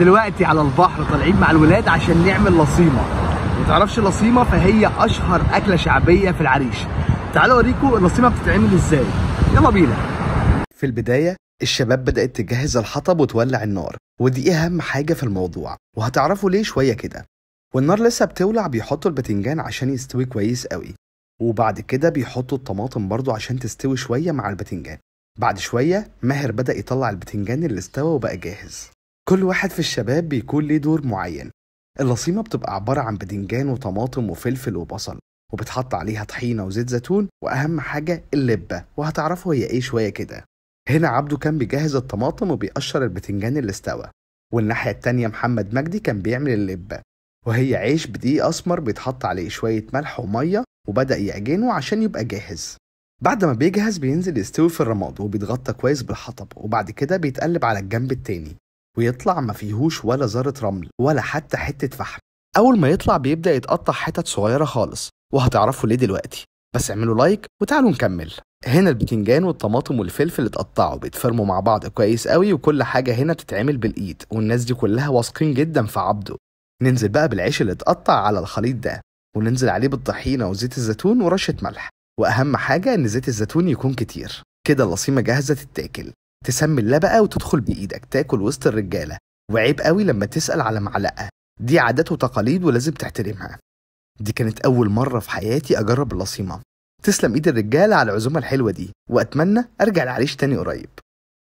دلوقتي على البحر طالعين مع الولاد عشان نعمل لصيمه ما تعرفش اللصيمه فهي اشهر اكله شعبيه في العريش تعالوا اوريكم اللصيمه بتتعمل ازاي يلا بينا في البدايه الشباب بدأت تجهز الحطب وتولع النار ودي أهم حاجة في الموضوع وهتعرفوا ليه شوية كده والنار لسه بتولع بيحطوا البتنجان عشان يستوي كويس قوي وبعد كده بيحطوا الطماطم برضو عشان تستوي شوية مع البتنجان بعد شوية ماهر بدأ يطلع البتنجان اللي استوى وبقى جاهز كل واحد في الشباب بيكون ليه دور معين اللصيمة بتبقى عبارة عن بدنجان وطماطم وفلفل وبصل وبتحط عليها طحينة وزيت زيتون وأهم حاجة اللبة وهتعرفوا هي إيه شوية كده هنا عبده كان بيجهز الطماطم وبيقشر البتنجان اللي استوى والناحية التانية محمد مجدي كان بيعمل اللبة وهي عيش بدقيق أسمر بيتحط عليه شوية ملح ومية وبدأ يعجنه عشان يبقى جاهز بعد ما بيجهز بينزل يستوي في الرماد وبيتغطى كويس بالحطب وبعد كده بيتقلب على الجنب التاني ويطلع ما فيهوش ولا ذرة رمل ولا حتى حتة فحم أول ما يطلع بيبدأ يتقطع حتت صغيرة خالص وهتعرفوا ليه دلوقتي بس اعملوا لايك وتعالوا نكمل هنا البتنجان والطماطم والفلفل اتقطعوا بيتفرموا مع بعض كويس قوي وكل حاجة هنا بتتعمل بالإيد والناس دي كلها واثقين جدا في عبده ننزل بقى بالعيش اللي اتقطع على الخليط ده وننزل عليه بالطحينة وزيت الزيتون ورشة ملح وأهم حاجة إن زيت الزيتون يكون كتير كده اللصيمة جاهزة تتاكل تسمي اللبقة وتدخل بإيدك تاكل وسط الرجالة وعيب قوي لما تسأل على معلقة دي عادات وتقاليد ولازم تحترمها دي كانت أول مرة في حياتي أجرب العصيمة تسلم إيد الرجالة على العزومة الحلوة دي وأتمنى أرجع العريش تاني قريب